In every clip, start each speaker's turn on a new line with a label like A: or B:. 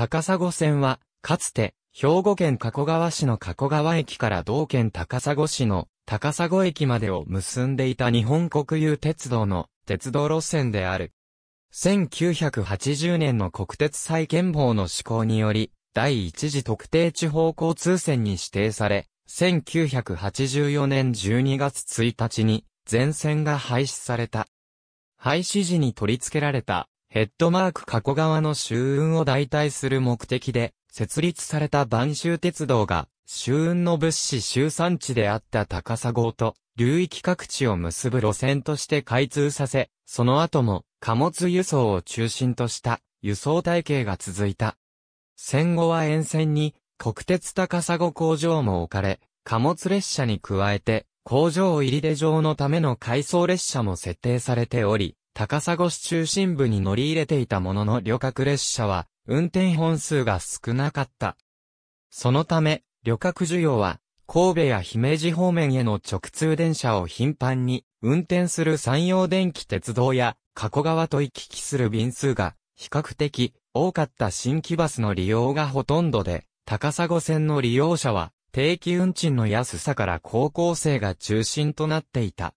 A: 高砂線は、かつて、兵庫県加古川市の加古川駅から同県高砂市の高砂駅までを結んでいた日本国有鉄道の鉄道路線である。1980年の国鉄再建法の施行により、第一次特定地方交通線に指定され、1984年12月1日に全線が廃止された。廃止時に取り付けられたヘッドマーク加古川の周運を代替する目的で、設立された晩州鉄道が、周運の物資集産地であった高砂号と、流域各地を結ぶ路線として開通させ、その後も貨物輸送を中心とした輸送体系が続いた。戦後は沿線に国鉄高砂工場も置かれ、貨物列車に加えて工場入り出場のための回送列車も設定されており、高砂市中心部に乗り入れていたものの旅客列車は、運転本数が少なかった。そのため、旅客需要は、神戸や姫路方面への直通電車を頻繁に運転する山陽電気鉄道や加古川と行き来する便数が比較的多かった新規バスの利用がほとんどで、高砂線の利用者は定期運賃の安さから高校生が中心となっていた。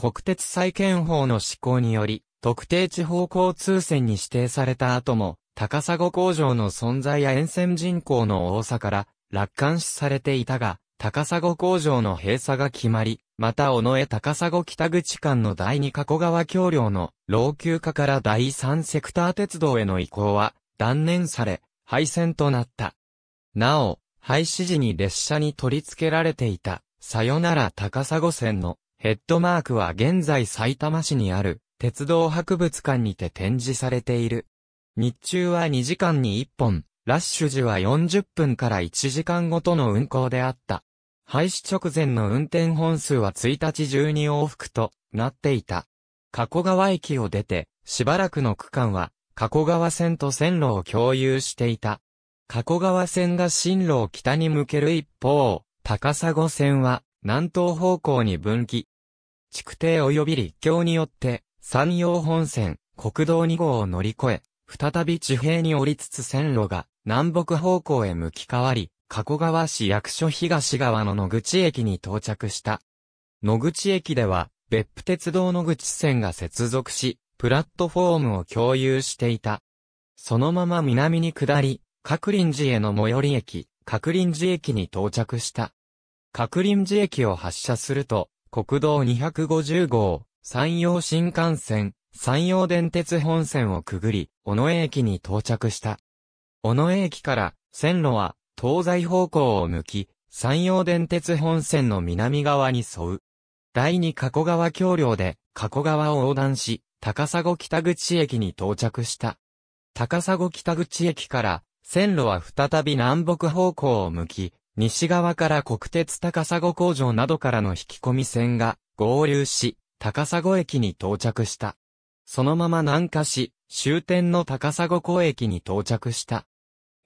A: 国鉄再建法の施行により、特定地方交通線に指定された後も、高砂工場の存在や沿線人口の多さから、楽観視されていたが、高砂工場の閉鎖が決まり、また尾上高砂北口間の第二加古川橋梁の老朽化から第三セクター鉄道への移行は断念され、廃線となった。なお、廃止時に列車に取り付けられていた、さよなら高砂線のヘッドマークは現在埼玉市にある鉄道博物館にて展示されている。日中は2時間に1本、ラッシュ時は40分から1時間ごとの運行であった。廃止直前の運転本数は1日12往復となっていた。加古川駅を出て、しばらくの区間は、加古川線と線路を共有していた。加古川線が進路を北に向ける一方、高砂線は南東方向に分岐。築堤及び立橋によって、山陽本線、国道2号を乗り越え、再び地平に降りつつ線路が南北方向へ向き変わり、加古川市役所東側の野口駅に到着した。野口駅では、別府鉄道野口線が接続し、プラットフォームを共有していた。そのまま南に下り、各林寺への最寄り駅、各林寺駅に到着した。各林寺駅を発車すると、国道250号、山陽新幹線、山陽電鉄本線をくぐり、小野駅に到着した。小野駅から線路は東西方向を向き、山陽電鉄本線の南側に沿う。第二加古川橋梁で加古川を横断し、高砂北口駅に到着した。高砂北口駅から線路は再び南北方向を向き、西側から国鉄高砂工場などからの引き込み線が合流し、高砂駅に到着した。そのまま南下し、終点の高砂港駅に到着した。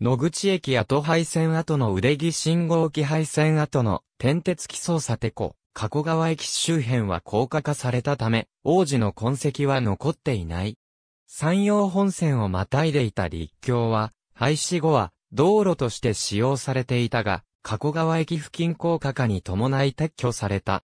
A: 野口駅後廃線跡の腕木信号機配線跡の天鉄基礎査てこ、加古川駅周辺は高架化されたため、王子の痕跡は残っていない。山陽本線をまたいでいた立橋は、廃止後は道路として使用されていたが、加古川駅付近高架化に伴い撤去された。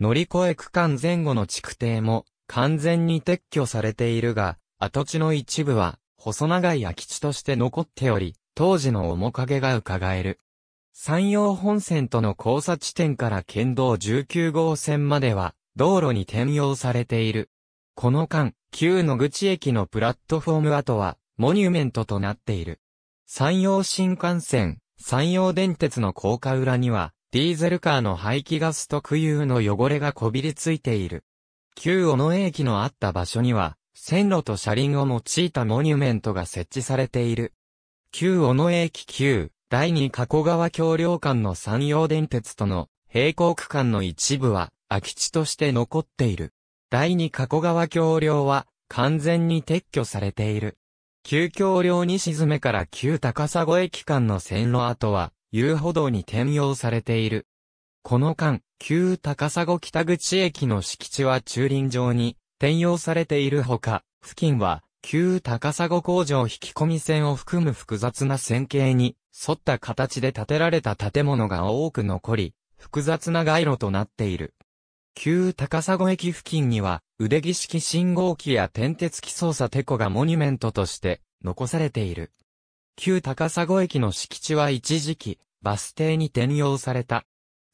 A: 乗り越え区間前後の築堤も完全に撤去されているが、跡地の一部は細長い空き地として残っており、当時の面影が伺える。山陽本線との交差地点から県道19号線までは道路に転用されている。この間、旧野口駅のプラットフォーム跡はモニュメントとなっている。山陽新幹線、山陽電鉄の高架裏には、ディーゼルカーの排気ガス特有の汚れがこびりついている。旧小野駅のあった場所には、線路と車輪を用いたモニュメントが設置されている。旧小野駅旧、第二加古川橋梁間の山陽電鉄との並行区間の一部は空き地として残っている。第二加古川橋梁は完全に撤去されている。旧橋梁西詰から旧高砂駅間の線路跡は、遊歩道に転用されている。この間、旧高砂北口駅の敷地は駐輪場に転用されているほか、付近は旧高砂工場引き込み線を含む複雑な線形に沿った形で建てられた建物が多く残り、複雑な街路となっている。旧高砂駅付近には腕儀式信号機や点鉄機操作テコがモニュメントとして残されている。旧高砂駅の敷地は一時期、バス停に転用された。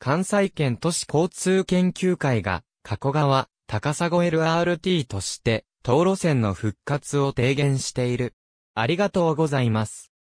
A: 関西圏都市交通研究会が、加古川、高砂 LRT として、道路線の復活を提言している。ありがとうございます。